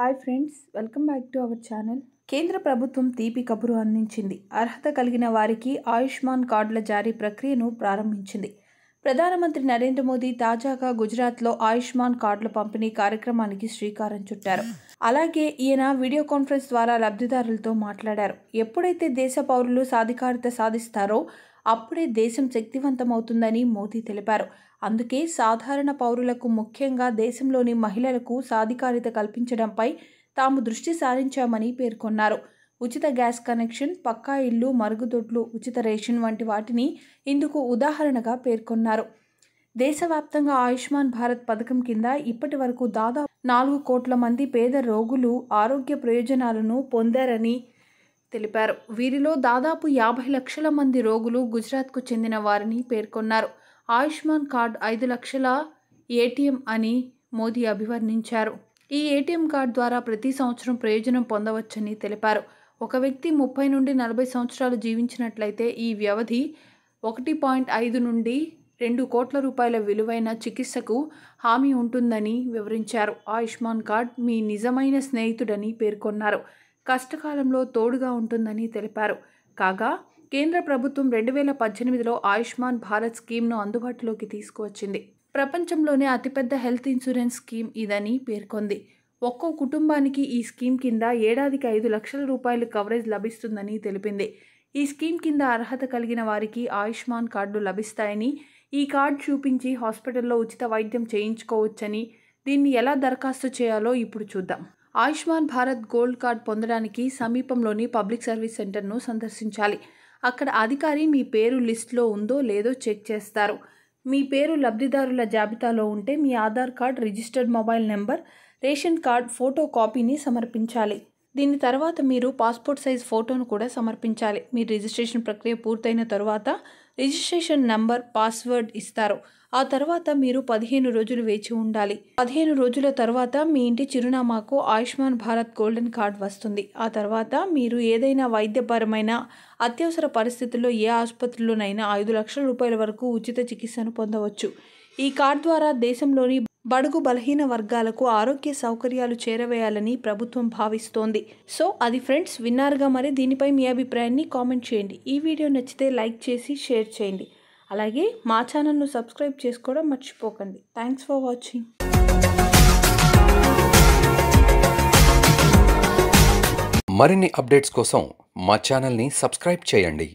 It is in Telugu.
hi friends welcome back to our channel కేంద్ర ప్రభుత్వం తీపి కబురు అందించింది అర్హత కలిగిన వారికి ఆయుష్మాన్ కార్డుల జారీ ప్రక్రియను ప్రారంభించింది ప్రధానమంత్రి నరేంద్ర మోదీ తాజాగా గుజరాత్లో ఆయుష్మాన్ కార్డుల పంపిణీ కార్యక్రమానికి శ్రీకారం చుట్టారు అలాగే ఈయన వీడియో కాన్ఫరెన్స్ ద్వారా లబ్ధిదారులతో మాట్లాడారు ఎప్పుడైతే దేశ పౌరులు సాధికారిత సాధిస్తారో అప్పుడే దేశం శక్తివంతమవుతుందని మోదీ తెలిపారు అందుకే సాధారణ పౌరులకు ముఖ్యంగా దేశంలోని మహిళలకు సాధికారిత కల్పించడంపై తాము దృష్టి సారించామని పేర్కొన్నారు ఉచిత గ్యాస్ కనెక్షన్ పక్కా ఇల్లు మరుగుదొడ్లు ఉచిత రేషన్ వంటి వాటిని ఇందుకు ఉదాహరణగా పేర్కొన్నారు దేశవ్యాప్తంగా ఆయుష్మాన్ భారత్ పథకం కింద ఇప్పటి వరకు దాదాపు నాలుగు కోట్ల మంది పేద రోగులు ఆరోగ్య ప్రయోజనాలను పొందారని తెలిపారు వీరిలో దాదాపు యాభై లక్షల మంది రోగులు గుజరాత్కు చెందిన వారిని పేర్కొన్నారు ఆయుష్మాన్ కార్డ్ ఐదు లక్షల ఏటీఎం అని మోదీ అభివర్ణించారు ఈ ఏటీఎం కార్డు ద్వారా ప్రతి సంవత్సరం ప్రయోజనం పొందవచ్చని తెలిపారు ఒక వ్యక్తి ముప్పై నుండి నలభై సంవత్సరాలు జీవించినట్లయితే ఈ వ్యవధి ఒకటి పాయింట్ ఐదు నుండి రెండు కోట్ల రూపాయల విలువైన చికిత్సకు హామీ ఉంటుందని వివరించారు ఆయుష్మాన్ కార్డ్ మీ నిజమైన స్నేహితుడని పేర్కొన్నారు కష్టకాలంలో తోడుగా ఉంటుందని తెలిపారు కాగా కేంద్ర ప్రభుత్వం రెండు వేల పద్దెనిమిదిలో ఆయుష్మాన్ భారత్ స్కీమ్ను అందుబాటులోకి తీసుకువచ్చింది ప్రపంచంలోనే అతిపెద్ద హెల్త్ ఇన్సూరెన్స్ స్కీమ్ ఇదని పేర్కొంది ఒక్కో కుటుంబానికి ఈ స్కీమ్ కింద ఏడాదికి ఐదు లక్షల రూపాయలు కవరేజ్ లభిస్తుందని తెలిపింది ఈ స్కీమ్ కింద అర్హత కలిగిన వారికి ఆయుష్మాన్ కార్డు లభిస్తాయని ఈ కార్డు చూపించి హాస్పిటల్లో ఉచిత వైద్యం చేయించుకోవచ్చని దీన్ని ఎలా దరఖాస్తు చేయాలో ఇప్పుడు చూద్దాం ఆయుష్మాన్ భారత్ గోల్డ్ కార్డ్ పొందడానికి సమీపంలోని పబ్లిక్ సర్వీస్ సెంటర్ను సందర్శించాలి అక్కడ అధికారి మీ పేరు లిస్టులో ఉందో లేదో చెక్ చేస్తారు మీ పేరు లబ్ధిదారుల జాబితాలో ఉంటే మీ Aadhaar card registered mobile number ration card photo కాపీని సమర్పించాలి దీని తర్వాత మీరు పాస్పోర్ట్ సైజ్ ఫోటోను కూడా సమర్పించాలి మీ రిజిస్ట్రేషన్ ప్రక్రియ పూర్తయిన తర్వాత రిజిస్ట్రేషన్ నంబర్ పాస్వర్డ్ ఇస్తారు ఆ తర్వాత మీరు పదిహేను రోజులు వేచి ఉండాలి పదిహేను రోజుల తర్వాత మీ ఇంటి చిరునామాకు ఆయుష్మాన్ భారత్ గోల్డెన్ కార్డ్ వస్తుంది ఆ తర్వాత మీరు ఏదైనా వైద్యపరమైన అత్యవసర పరిస్థితుల్లో ఏ ఆసుపత్రిలోనైనా ఐదు లక్షల రూపాయల వరకు ఉచిత చికిత్సను పొందవచ్చు ఈ కార్డ్ ద్వారా దేశంలోని బడుగు బలహీన వర్గాలకు ఆరోగ్య సౌకర్యాలు చేరవేయాలని ప్రభుత్వం భావిస్తోంది సో అది ఫ్రెండ్స్ విన్నారుగా మరి దీనిపై మీ అభిప్రాయాన్ని కామెంట్ చేయండి ఈ వీడియో నచ్చితే లైక్ చేసి షేర్ చేయండి అలాగే మా ఛానల్ను సబ్స్క్రైబ్ చేసుకోవడం మర్చిపోకండి థ్యాంక్స్ ఫర్ వాచింగ్ మరిన్ని అప్డేట్స్ కోసం మా సబ్స్క్రైబ్ చేయండి